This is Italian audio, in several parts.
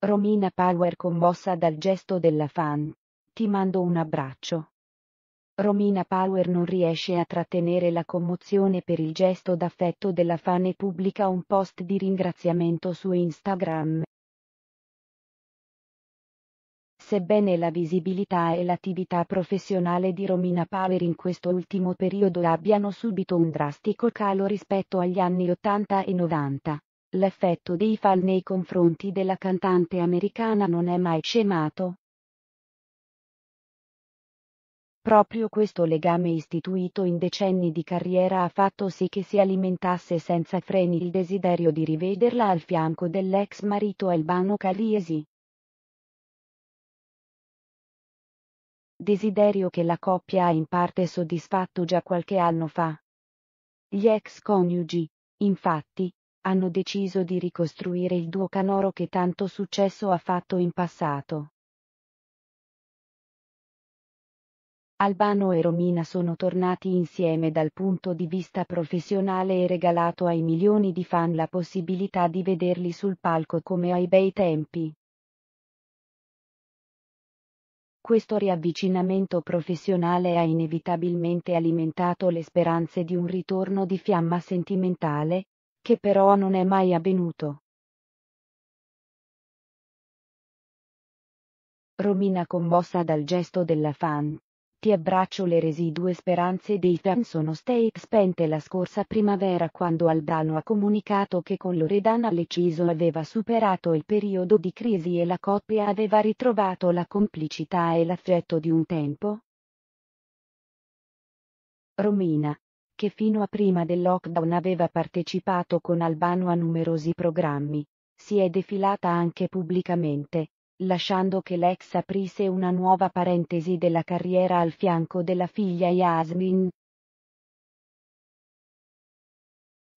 Romina Power commossa dal gesto della fan. Ti mando un abbraccio. Romina Power non riesce a trattenere la commozione per il gesto d'affetto della fan e pubblica un post di ringraziamento su Instagram. Sebbene la visibilità e l'attività professionale di Romina Power in questo ultimo periodo abbiano subito un drastico calo rispetto agli anni 80 e 90, l'effetto dei fan nei confronti della cantante americana non è mai scemato. Proprio questo legame istituito in decenni di carriera ha fatto sì che si alimentasse senza freni il desiderio di rivederla al fianco dell'ex marito Albano Caliesi. Desiderio che la coppia ha in parte soddisfatto già qualche anno fa. Gli ex coniugi, infatti, hanno deciso di ricostruire il duo Canoro che tanto successo ha fatto in passato. Albano e Romina sono tornati insieme dal punto di vista professionale e regalato ai milioni di fan la possibilità di vederli sul palco come ai bei tempi. Questo riavvicinamento professionale ha inevitabilmente alimentato le speranze di un ritorno di fiamma sentimentale, che però non è mai avvenuto. Romina commossa dal gesto della fan. Ti abbraccio le residue speranze dei fan sono state spente la scorsa primavera quando Albano ha comunicato che con Loredana Leciso aveva superato il periodo di crisi e la coppia aveva ritrovato la complicità e l'affetto di un tempo. Romina, che fino a prima del lockdown aveva partecipato con Albano a numerosi programmi, si è defilata anche pubblicamente, lasciando che l'ex aprisse una nuova parentesi della carriera al fianco della figlia Yasmin.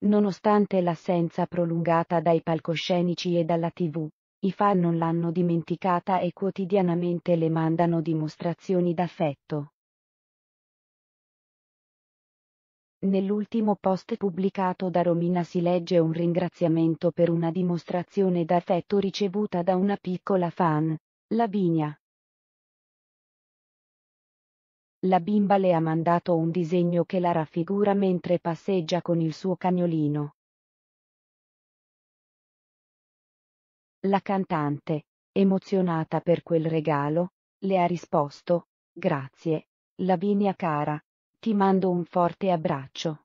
Nonostante l'assenza prolungata dai palcoscenici e dalla tv, i fan non l'hanno dimenticata e quotidianamente le mandano dimostrazioni d'affetto. Nell'ultimo post pubblicato da Romina si legge un ringraziamento per una dimostrazione d'affetto ricevuta da una piccola fan, Lavinia. La bimba le ha mandato un disegno che la raffigura mentre passeggia con il suo cagnolino. La cantante, emozionata per quel regalo, le ha risposto, grazie, Lavinia cara, ti mando un forte abbraccio.